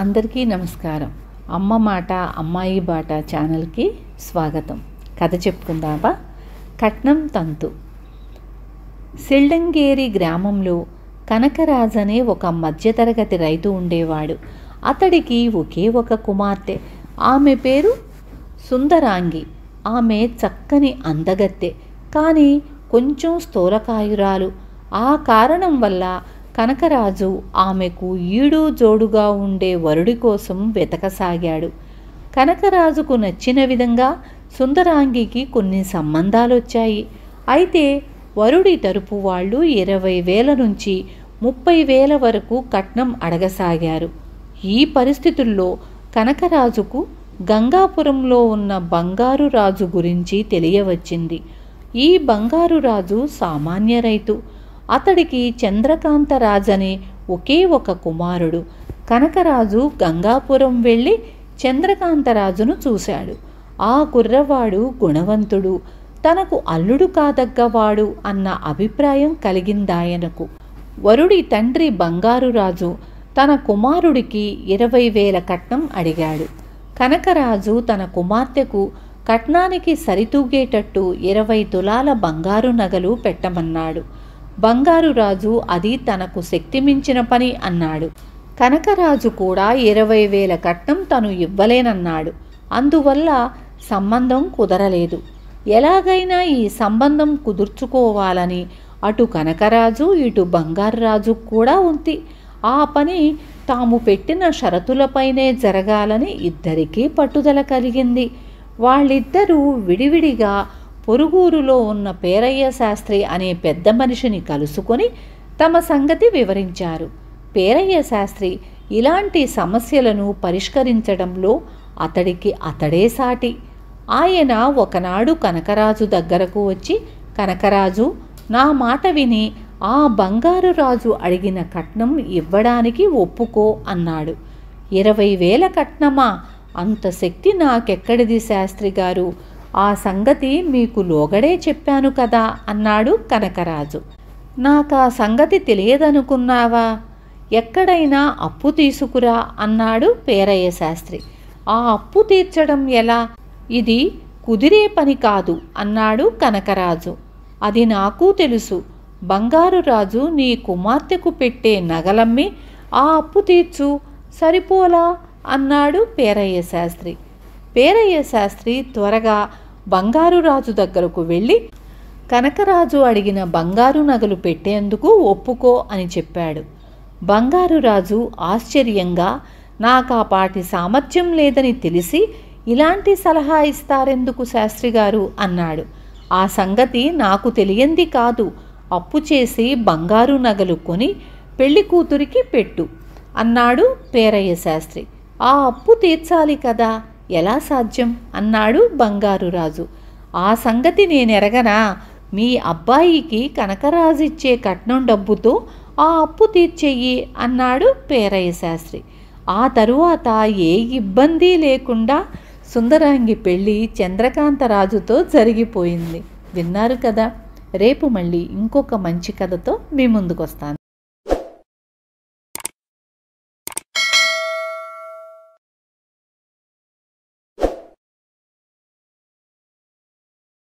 అందరికీ నమస్కారం అమ్మ మాట అమ్మాయి బాట ఛానల్కి స్వాగతం కథ చెప్పుకుందామా కట్నం తంతు సిల్డంగేరి గ్రామంలో కనకరాజ్ అనే ఒక మధ్యతరగతి రైతు ఉండేవాడు అతడికి ఒకే ఒక కుమార్తె ఆమె పేరు సుందరాంగి ఆమె చక్కని అందగత్తె కానీ కొంచెం స్థూలకాయురాలు ఆ కారణం వల్ల కనకరాజు ఆమెకు ఈడు జోడుగా ఉండే వరుడి కోసం వెతకసాగాడు కనకరాజుకు నచ్చిన విధంగా సుందరాంగికి కొన్ని సంబంధాలొచ్చాయి అయితే వరుడి తరపు వాళ్ళు ఇరవై వేల నుంచి ముప్పై వేల వరకు కట్నం అడగసాగారు ఈ పరిస్థితుల్లో కనకరాజుకు గంగాపురంలో ఉన్న బంగారు రాజు గురించి తెలియవచ్చింది ఈ బంగారు రాజు సామాన్య రైతు అతడికి చంద్రకాంతరాజని ఒకే ఒక కుమారుడు కనకరాజు గంగాపురం వెళ్ళి చంద్రకాంతరాజును చూశాడు ఆ కుర్రవాడు గుణవంతుడు తనకు అల్లుడు కాదగ్గవాడు అన్న అభిప్రాయం కలిగిందాయనకు వరుడి తండ్రి బంగారురాజు తన కుమారుడికి ఇరవై వేల కట్నం అడిగాడు కనకరాజు తన కుమార్తెకు కట్నానికి సరితూగేటట్టు ఇరవై తులాల బంగారు నగలు పెట్టమన్నాడు బంగారు రాజు అది తనకు శక్తి మించిన పని అన్నాడు కనకరాజు కూడా ఇరవై వేల కట్నం తను ఇవ్వలేనన్నాడు అందువల్ల సంబంధం కుదరలేదు ఎలాగైనా ఈ సంబంధం కుదుర్చుకోవాలని అటు కనకరాజు ఇటు రాజు కూడా ఉంది ఆ పని తాము పెట్టిన షరతులపైనే జరగాలని ఇద్దరికీ పట్టుదల కలిగింది వాళ్ళిద్దరూ విడివిడిగా పొరుగూరులో ఉన్న పేరయ్య శాస్త్రి అనే పెద్ద మనిషిని కలుసుకొని తమ సంగతి వివరించారు పేరయ్య శాస్త్రి ఇలాంటి సమస్యలను పరిష్కరించడంలో అతడికి అతడే సాటి ఆయన ఒకనాడు కనకరాజు దగ్గరకు వచ్చి కనకరాజు నా మాట విని ఆ బంగారు రాజు అడిగిన కట్నం ఇవ్వడానికి ఒప్పుకో అన్నాడు ఇరవై వేల కట్నమా అంత శక్తి నాకెక్కడిది శాస్త్రి గారు ఆ సంగతి మీకు లోగడే చెప్పాను కదా అన్నాడు కనకరాజు నాకా సంగతి తెలియదనుకున్నావా ఎక్కడైనా అప్పు తీసుకురా అన్నాడు పేరయ్య శాస్త్రి ఆ అప్పు తీర్చడం ఎలా ఇది కుదిరే పని కాదు అన్నాడు కనకరాజు అది నాకు తెలుసు బంగారు రాజు నీ కుమార్తెకు పెట్టే నగలమ్మి ఆ అప్పు తీర్చు సరిపోలా అన్నాడు పేరయ్య శాస్త్రి పేరయ్య శాస్త్రి త్వరగా బంగారు రాజు దగ్గరకు వెళ్ళి కనకరాజు అడిగిన బంగారు నగలు పెట్టేందుకు ఒప్పుకో అని చెప్పాడు బంగారు రాజు ఆశ్చర్యంగా నాకు ఆ పాటి సామర్థ్యం లేదని తెలిసి ఇలాంటి సలహా ఇస్తారెందుకు శాస్త్రి గారు అన్నాడు ఆ సంగతి నాకు తెలియంది కాదు అప్పు చేసి బంగారు నగలు కొని పెళ్లి కూతురికి పెట్టు అన్నాడు పేరయ్య శాస్త్రి ఆ అప్పు తీర్చాలి కదా ఎలా సాధ్యం అన్నాడు బంగారు రాజు ఆ సంగతి నేనెరగనా మీ అబ్బాయికి కనకరాజిచ్చే కట్నం డబ్బుతో ఆ అప్పు తీర్చెయ్యి అన్నాడు పేరయ్య శాస్త్రి ఆ తరువాత ఏ ఇబ్బంది లేకుండా సుందరాంగి పెళ్ళి చంద్రకాంతరాజుతో జరిగిపోయింది విన్నారు కదా రేపు మళ్ళీ ఇంకొక మంచి కథతో మీ ముందుకొస్తాను